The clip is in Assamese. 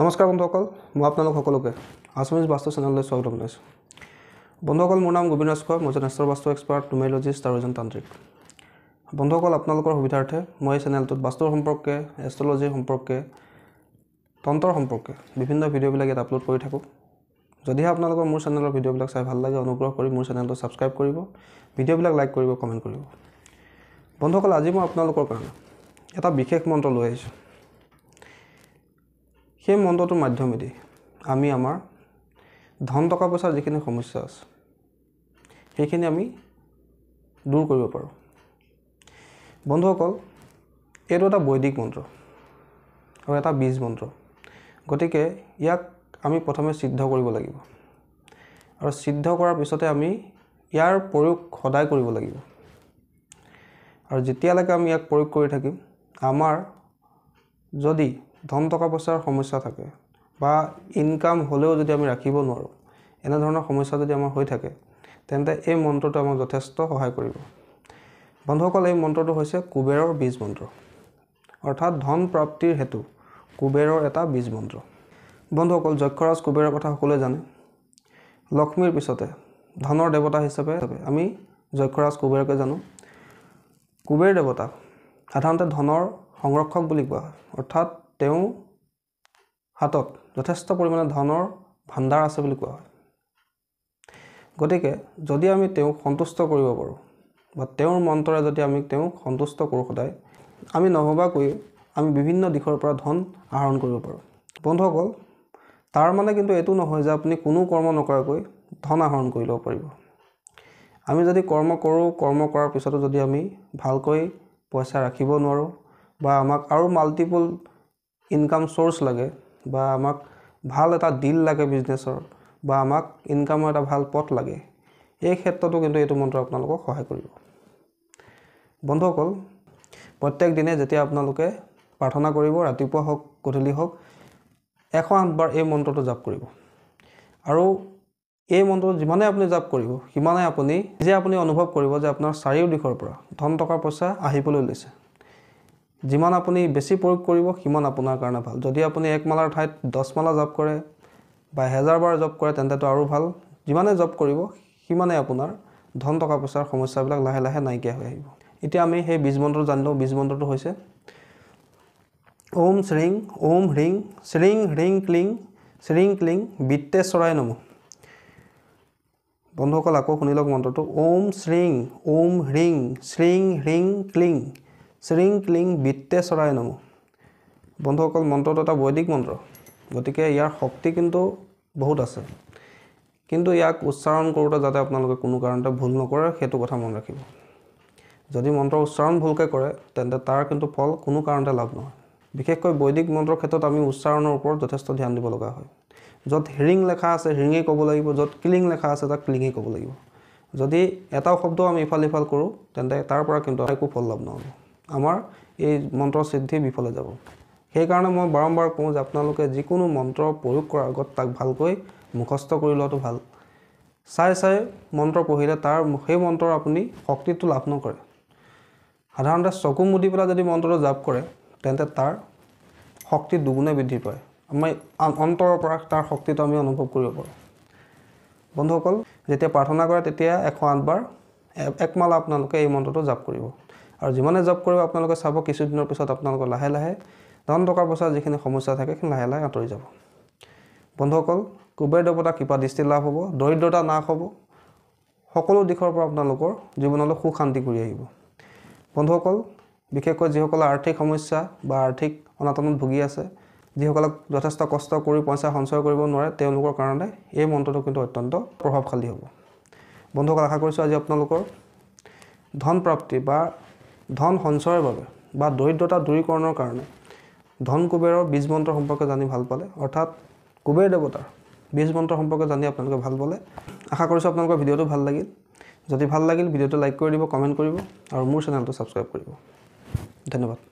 নমস্কাৰ বন্ধুসকল মই আপোনালোক সকলোকে আছামিজ বাস্তু চেনেললৈ স্বাগতম জনাইছোঁ বন্ধুসকল মোৰ নাম গোবিন ৰাজখোৱা মই এজন নেশ্বৰ বাস্তু এক্সপাৰ্ট টুমেলজিষ্ট আৰু এজন তান্ত্ৰিক বন্ধুসকল আপোনালোকৰ সুবিধাৰ্থে মই এই চেনেলটোত বাস্তুৰ সম্পৰ্কে এষ্ট্ৰলজি সম্পৰ্কে তন্ত্ৰৰ সম্পৰ্কে বিভিন্ন ভিডিঅ'বিলাক ইয়াত আপলোড কৰি থাকোঁ যদিহে আপোনালোকৰ মোৰ চেনেলৰ ভিডিঅ'বিলাক চাই ভাল লাগে অনুগ্ৰহ কৰি মোৰ চেনেলটো ছাবস্ক্ৰাইব কৰিব ভিডিঅ'বিলাক লাইক কৰিব কমেণ্ট কৰিব বন্ধুসকল আজি মই আপোনালোকৰ কাৰণে এটা বিশেষ মন্ত্ৰ লৈ আহিছোঁ সেই মন্ত্ৰটোৰ মাধ্যমেদি আমি আমাৰ ধন টকা পইচাৰ যিখিনি সমস্যা আছে সেইখিনি আমি দূৰ কৰিব পাৰোঁ বন্ধুসকল এইটো এটা বৈদিক মন্ত্ৰ আৰু এটা বীজ মন্ত্ৰ গতিকে ইয়াক আমি প্ৰথমে সিদ্ধ কৰিব লাগিব আৰু সিদ্ধ কৰাৰ পিছতে আমি ইয়াৰ প্ৰয়োগ সদায় কৰিব লাগিব আৰু যেতিয়ালৈকে আমি ইয়াক প্ৰয়োগ কৰি থাকিম আমাৰ যদি ধন টকা পইচাৰ সমস্যা থাকে বা ইনকাম হ'লেও যদি আমি ৰাখিব নোৱাৰোঁ এনেধৰণৰ সমস্যা যদি আমাৰ হৈ থাকে তেন্তে এই মন্ত্ৰটোৱে আমাক যথেষ্ট সহায় কৰিব বন্ধুসকল এই মন্ত্ৰটো হৈছে কুবেৰৰ বীজ মন্ত্ৰ অৰ্থাৎ ধন প্ৰাপ্তিৰ হেতু কুবেৰৰ এটা বীজ মন্ত্ৰ বন্ধুসকল যক্ষৰাজ কুবেৰৰ কথা সকলোৱে জানে লক্ষ্মীৰ পিছতে ধনৰ দেৱতা হিচাপে আমি যক্ষৰাজ কুবেৰকে জানো কুবেৰ দেৱতা সাধাৰণতে ধনৰ সংৰক্ষক বুলি কোৱা হয় অৰ্থাৎ তেওঁ হাতত যথেষ্ট পৰিমাণে ধনৰ ভাণ্ডাৰ আছে বুলি কোৱা হয় গতিকে যদি আমি তেওঁক সন্তুষ্ট কৰিব পাৰোঁ বা তেওঁৰ মন্ত্ৰৰে যদি আমি তেওঁক সন্তুষ্ট কৰোঁ সদায় আমি নভবাকৈ আমি বিভিন্ন দিশৰ পৰা ধন আহৰণ কৰিব পাৰোঁ বন্ধুসকল তাৰ মানে কিন্তু এইটো নহয় যে আপুনি কোনো কৰ্ম নকৰাকৈ ধন আহৰণ কৰি ল'ব পাৰিব আমি যদি কৰ্ম কৰোঁ কৰ্ম কৰাৰ পিছতো যদি আমি ভালকৈ পইচা ৰাখিব নোৱাৰোঁ বা আমাক আৰু মাল্টিপল ইনকাম চ'ৰ্চ লাগে বা আমাক ভাল এটা ডিল লাগে বিজনেছৰ বা আমাক ইনকামৰ এটা ভাল পথ লাগে এই ক্ষেত্ৰতো কিন্তু এইটো মন্ত্ৰ আপোনালোকক সহায় কৰিব বন্ধুসকল প্ৰত্যেক দিনে যেতিয়া আপোনালোকে প্ৰাৰ্থনা কৰিব ৰাতিপুৱা হওক গধূলি হওক এশ আঠবাৰ এই মন্ত্ৰটো জাপ কৰিব আৰু এই মন্ত্ৰটো যিমানে আপুনি জাপ কৰিব সিমানে আপুনি নিজে আপুনি অনুভৱ কৰিব যে আপোনাৰ চাৰিও দিশৰ পৰা ধন টকা পইচা আহিবলৈ লৈছে যিমান আপুনি বেছি প্ৰয়োগ কৰিব সিমান আপোনাৰ কাৰণে ভাল যদি আপুনি এক মালাৰ ঠাইত দহ মালা জপ কৰে বা হেজাৰ বাৰ জপ কৰে তেন্তেতো আৰু ভাল যিমানে জপ কৰিব সিমানে আপোনাৰ ধন টকা পইচাৰ সমস্যাবিলাক লাহে লাহে নাইকিয়া হৈ আহিব এতিয়া আমি সেই বীজ মন্ত্ৰ জানিলোঁ বীজ মন্ত্ৰটো হৈছে ওম শ্ৰীং ওম হ্ৰিং শ্ৰীং হ্ৰিং ক্লিং শ্ৰীং ক্লিং বিত্তে চৰাই নমো বন্ধুসকল আকৌ শুনি লওক মন্ত্ৰটো ওম শ্ৰীং ওম হ্ৰিং শ্ৰীং হ্ৰিং ক্লিং শ্ৰিং ক্লিং বিত্তে চৰাই নমো বন্ধুসকল মন্ত্ৰটো এটা বৈদিক মন্ত্ৰ গতিকে ইয়াৰ শক্তি কিন্তু বহুত আছে কিন্তু ইয়াক উচ্চাৰণ কৰোঁতে যাতে আপোনালোকে কোনো কাৰণতে ভুল নকৰে সেইটো কথা মনত ৰাখিব যদি মন্ত্ৰ উচ্চাৰণ ভুলকৈ কৰে তেন্তে তাৰ কিন্তু ফল কোনো কাৰণতে লাভ নহয় বিশেষকৈ বৈদিক মন্ত্ৰৰ ক্ষেত্ৰত আমি উচ্চাৰণৰ ওপৰত যথেষ্ট ধ্যান দিব লগা হয় য'ত হিৰিং লেখা আছে হিৰিঙেই ক'ব লাগিব য'ত ক্লিং লেখা আছে তাক ক্লিঙেই ক'ব লাগিব যদি এটাও শব্দ আমি ইফাল সিফাল কৰোঁ তেন্তে তাৰ পৰা কিন্তু একো ফল লাভ নহ'ব আমাৰ এই মন্ত্ৰ সিদ্ধি বিফলে যাব সেইকাৰণে মই বাৰম্বাৰ কওঁ যে আপোনালোকে যিকোনো মন্ত্ৰ প্ৰয়োগ কৰাৰ আগত তাক ভালকৈ মুখস্থ কৰি লোৱাটো ভাল চাই চাই মন্ত্ৰ পঢ়িলে তাৰ সেই মন্ত্ৰৰ আপুনি শক্তিটো লাভ নকৰে সাধাৰণতে চকু মুদি পেলাই যদি মন্ত্ৰটো জাপ কৰে তেন্তে তাৰ শক্তি দুগুণে বৃদ্ধি পায় আমি অন্তৰৰ পৰা তাৰ শক্তিটো আমি অনুভৱ কৰিব পাৰোঁ বন্ধুসকল যেতিয়া প্ৰাৰ্থনা কৰে তেতিয়া এশ আঠবাৰ একমালা আপোনালোকে এই মন্ত্ৰটো জাপ কৰিব আৰু যিমানে জব কৰিব আপোনালোকে চাব কিছুদিনৰ পিছত আপোনালোকৰ লাহে লাহে ধন টকা পইচাৰ যিখিনি সমস্যা থাকে সেইখিনি লাহে লাহে আঁতৰি যাব বন্ধুসকল কুবেৰ দেৱতা কৃপা দৃষ্টি লাভ হ'ব দৰিদ্ৰতা নাশ হ'ব সকলো দিশৰ পৰা আপোনালোকৰ জীৱনলৈ সুখ শান্তি কৰি আহিব বন্ধুসকল বিশেষকৈ যিসকলে আৰ্থিক সমস্যা বা আৰ্থিক অনাটনত ভুগি আছে যিসকলক যথেষ্ট কষ্ট কৰি পইচা সঞ্চয় কৰিব নোৱাৰে তেওঁলোকৰ কাৰণে এই মন্ত্ৰটো কিন্তু অত্যন্ত প্ৰভাৱশালী হ'ব বন্ধুসকল আশা কৰিছোঁ আজি আপোনালোকৰ ধন প্ৰাপ্তি বা ধন সঞ্চয়ৰ বাবে বা দৰিদ্ৰতা দূৰীকৰণৰ কাৰণে ধন কুবেৰৰ বীজ মন্ত্ৰ সম্পৰ্কে জানি ভাল পালে অৰ্থাৎ কুবেৰ দেৱতাৰ বীজ মন্ত্ৰ সম্পৰ্কে জানি আপোনালোকে ভাল পালে আশা কৰিছোঁ আপোনালোকৰ ভিডিঅ'টো ভাল লাগিল যদি ভাল লাগিল ভিডিঅ'টো লাইক কৰি দিব কমেণ্ট কৰিব আৰু মোৰ চেনেলটো ছাবস্ক্ৰাইব কৰিব ধন্যবাদ